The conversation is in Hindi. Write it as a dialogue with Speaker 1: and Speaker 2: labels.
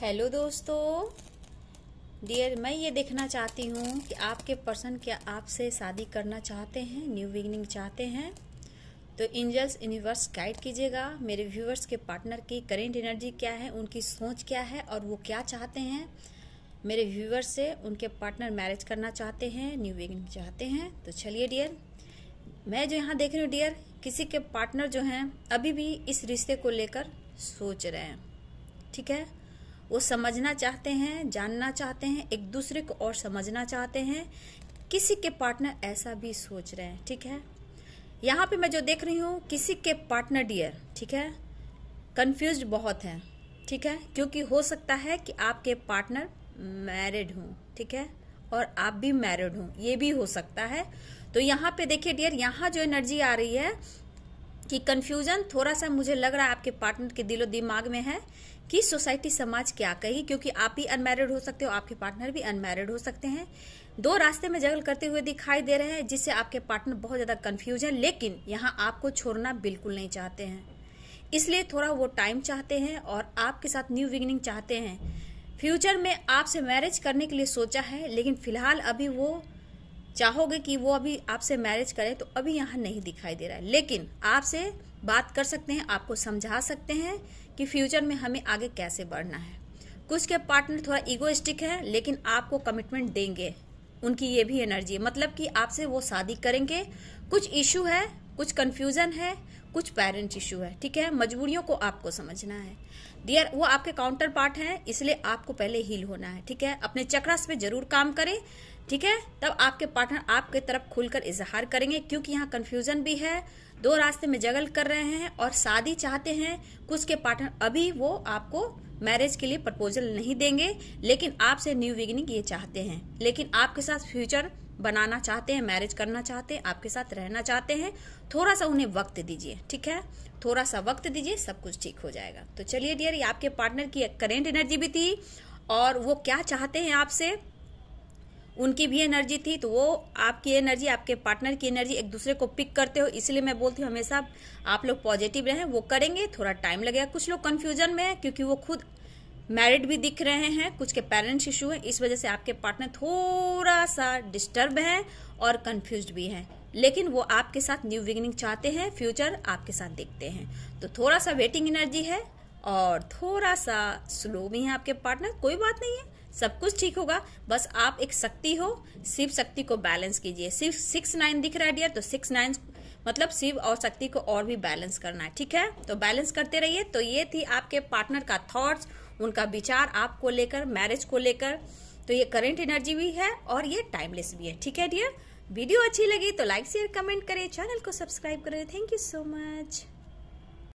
Speaker 1: हेलो दोस्तों डियर मैं ये देखना चाहती हूँ कि आपके पर्सन क्या आपसे शादी करना चाहते हैं न्यू बिगनिंग चाहते हैं तो एंजल्स यूनिवर्स गाइड कीजिएगा मेरे व्यूवर्स के पार्टनर की करेंट एनर्जी क्या है उनकी सोच क्या है और वो क्या चाहते हैं मेरे व्यूवर्स से उनके पार्टनर मैरिज करना चाहते हैं न्यू बिगनिंग चाहते हैं तो चलिए डियर मैं जो यहाँ देख रही हूँ डियर किसी के पार्टनर जो हैं अभी भी इस रिश्ते को लेकर सोच रहे हैं ठीक है वो समझना चाहते हैं जानना चाहते हैं एक दूसरे को और समझना चाहते हैं किसी के पार्टनर ऐसा भी सोच रहे हैं ठीक है यहाँ पे मैं जो देख रही हूँ किसी के पार्टनर डियर ठीक है कंफ्यूज बहुत है ठीक है क्योंकि हो सकता है कि आपके पार्टनर मैरिड हों ठीक है और आप भी मैरिड हों ये भी हो सकता है तो यहाँ पे देखिए डियर यहाँ जो एनर्जी आ रही है कि कन्फ्यूजन थोड़ा सा मुझे लग रहा है आपके पार्टनर के दिलो दिमाग में है कि सोसाइटी समाज क्या कहेगी क्योंकि आप भी अनमैरिड हो सकते हो आपके पार्टनर भी अनमैरिड हो सकते हैं दो रास्ते में जगल करते हुए दिखाई दे रहे हैं जिससे आपके पार्टनर बहुत ज़्यादा कन्फ्यूज है लेकिन यहाँ आपको छोड़ना बिल्कुल नहीं चाहते हैं इसलिए थोड़ा वो टाइम चाहते हैं और आपके साथ न्यू बिगिनिंग चाहते हैं फ्यूचर में आपसे मैरिज करने के लिए सोचा है लेकिन फिलहाल अभी वो चाहोगे कि वो अभी आपसे मैरिज करे तो अभी यहाँ नहीं दिखाई दे रहा है लेकिन आपसे बात कर सकते हैं आपको समझा सकते हैं कि फ्यूचर में हमें आगे कैसे बढ़ना है कुछ के पार्टनर थोड़ा इगोस्टिक है लेकिन आपको कमिटमेंट देंगे उनकी ये भी एनर्जी है मतलब कि आपसे वो शादी करेंगे कुछ इशू है कुछ कन्फ्यूज़न है कुछ पेरेंट इशू है ठीक है मजबूरियों को आपको समझना है डियर वो आपके काउंटर पार्ट हैं इसलिए आपको पहले हील होना है ठीक है अपने चक्रास पे जरूर काम करें ठीक है तब आपके पार्टनर आपके तरफ खुलकर इजहार करेंगे क्योंकि यहाँ कन्फ्यूजन भी है दो रास्ते में जगल कर रहे हैं और शादी चाहते हैं कुछ के पार्टनर अभी वो आपको मैरिज के लिए प्रपोजल नहीं देंगे लेकिन आपसे न्यू बिगिनिंग ये चाहते हैं लेकिन आपके साथ फ्यूचर बनाना चाहते हैं मैरिज करना चाहते हैं आपके साथ रहना चाहते हैं थोड़ा सा उन्हें वक्त दीजिए ठीक है थोड़ा सा वक्त दीजिए सब कुछ ठीक हो जाएगा तो चलिए डियर ये आपके पार्टनर की करेंट एनर्जी भी थी और वो क्या चाहते हैं आपसे उनकी भी एनर्जी थी तो वो आपकी एनर्जी आपके पार्टनर की एनर्जी एक दूसरे को पिक करते हो इसलिए मैं बोलती हूँ हमेशा आप लोग पॉजिटिव रहें वो करेंगे थोड़ा टाइम लगेगा कुछ लोग कन्फ्यूजन में है क्योंकि वो खुद मैरिड भी दिख रहे हैं कुछ के पेरेंट्स इशू है इस वजह से आपके पार्टनर थोड़ा सा डिस्टर्ब है और कंफ्यूज भी है लेकिन वो आपके साथ न्यू बिगिनिंग चाहते हैं फ्यूचर आपके साथ देखते हैं तो थोड़ा सा वेटिंग एनर्जी है और थोड़ा सा स्लो भी है आपके पार्टनर कोई बात नहीं है सब कुछ ठीक होगा बस आप एक शक्ति हो शिव शक्ति को बैलेंस कीजिए सिर्फ सिक्स नाइन दिख रहा है डियर तो सिक्स नाइन मतलब शिव और शक्ति को और भी बैलेंस करना है ठीक है तो बैलेंस करते रहिए तो ये थी आपके पार्टनर का थॉट्स उनका विचार आपको लेकर मैरिज को लेकर तो ये करंट एनर्जी भी है और ये टाइमलेस भी है ठीक है डियर वीडियो अच्छी लगी तो लाइक शेयर कमेंट करें चैनल को सब्सक्राइब करें थैंक यू सो मच